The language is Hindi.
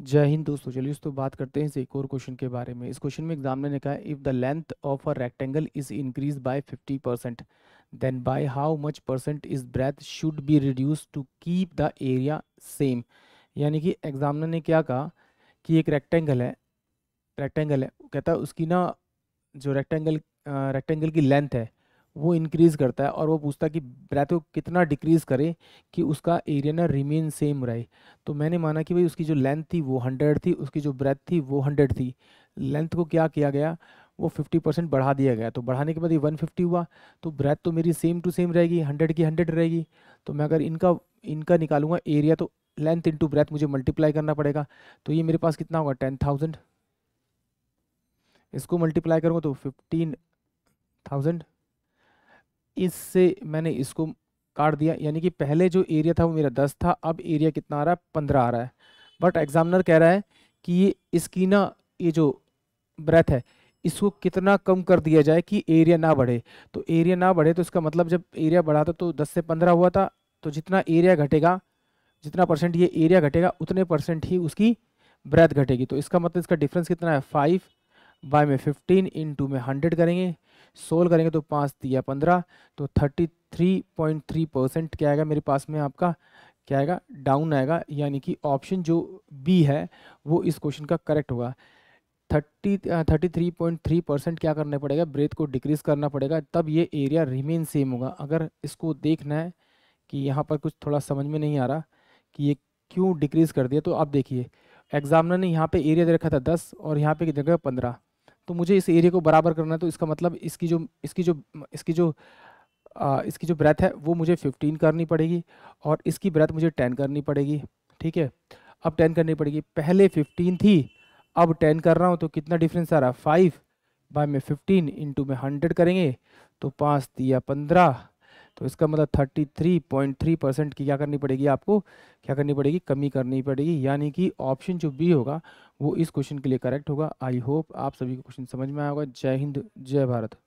जय हिंद दोस्तों चलिए दोस्तों बात करते हैं एक और क्वेश्चन के बारे में इस क्वेश्चन में एग्जाम ने कहा if the length of a rectangle is increase by 50 percent then by how much percent is breadth should be reduce to keep the area same यानी कि एग्जामिनर ने क्या कहा कि एक रेक्टेंगल है रेक्टेंगल है कहता है उसकी ना जो रेक्टेंगल रेक्टेंगल की लेंथ है वो इंक्रीज़ करता है और वो पूछता है कि ब्रेथ को कितना डिक्रीज़ करे कि उसका एरिया ना रिमेन सेम रहे तो मैंने माना कि भाई उसकी जो लेंथ थी वो हंड्रेड थी उसकी जो ब्रेथ थी वो हंड्रेड थी लेंथ को क्या किया गया वो फिफ्टी परसेंट बढ़ा दिया गया तो बढ़ाने के बाद ये वन फिफ्टी हुआ तो ब्रेथ तो मेरी सेम टू सेम रहेगी हंड्रेड की हंड्रेड रहेगी तो मैं अगर इनका इनका निकालूंगा एरिया तो लेंथ इंटू ब्रेथ मुझे मल्टीप्लाई करना पड़ेगा तो ये मेरे पास कितना होगा टेन थाउजेंड इसको मल्टीप्लाई करूँगा तो फिफ्टीन थाउजेंड इससे मैंने इसको काट दिया यानी कि पहले जो एरिया था वो मेरा दस था अब एरिया कितना आ रहा है पंद्रह आ रहा है बट एग्जामिनर कह रहा है कि ये इसकी ना ये जो ब्रेथ है इसको कितना कम कर दिया जाए कि एरिया ना बढ़े तो एरिया ना बढ़े तो इसका मतलब जब एरिया बढ़ा था तो दस से पंद्रह हुआ था तो जितना एरिया घटेगा जितना परसेंट ये एरिया घटेगा उतने परसेंट ही उसकी ब्रेथ घटेगी तो इसका मतलब इसका डिफरेंस कितना है फाइव बाय में फिफ्टीन इन टू में हंड्रेड करेंगे सोल करेंगे तो पाँच दिया पंद्रह तो thirty three point three percent क्या आएगा मेरे पास में आपका क्या आएगा डाउन आएगा यानी कि ऑप्शन जो बी है वो इस क्वेश्चन का करेक्ट होगा thirty thirty three point three percent क्या करना पड़ेगा ब्रेथ को डिक्रीज करना पड़ेगा तब ये एरिया रिमेन सेम होगा अगर इसको देखना है कि यहाँ पर कुछ थोड़ा समझ में नहीं आ रहा कि ये क्यों डिक्रीज़ कर दिया तो आप देखिए एग्जामिनर ने यहाँ पे एरिया दे रखा था दस और यहाँ पे की जगह पंद्रह तो मुझे इस एरिया को बराबर करना है तो इसका मतलब इसकी जो इसकी जो इसकी जो आ, इसकी जो ब्रेथ है वो मुझे 15 करनी पड़ेगी और इसकी ब्रेथ मुझे 10 करनी पड़ेगी ठीक है अब 10 करनी पड़ेगी पहले 15 थी अब 10 कर रहा हूँ तो कितना डिफरेंस आ रहा है फाइव बाय में 15 इंटू में 100 करेंगे तो पाँच दिया पंद्रह तो इसका मतलब 33.3 परसेंट की क्या करनी पड़ेगी आपको क्या करनी पड़ेगी कमी करनी पड़ेगी यानी कि ऑप्शन जो बी होगा वो इस क्वेश्चन के लिए करेक्ट होगा आई होप आप सभी को क्वेश्चन समझ में आएगा जय हिंद जय भारत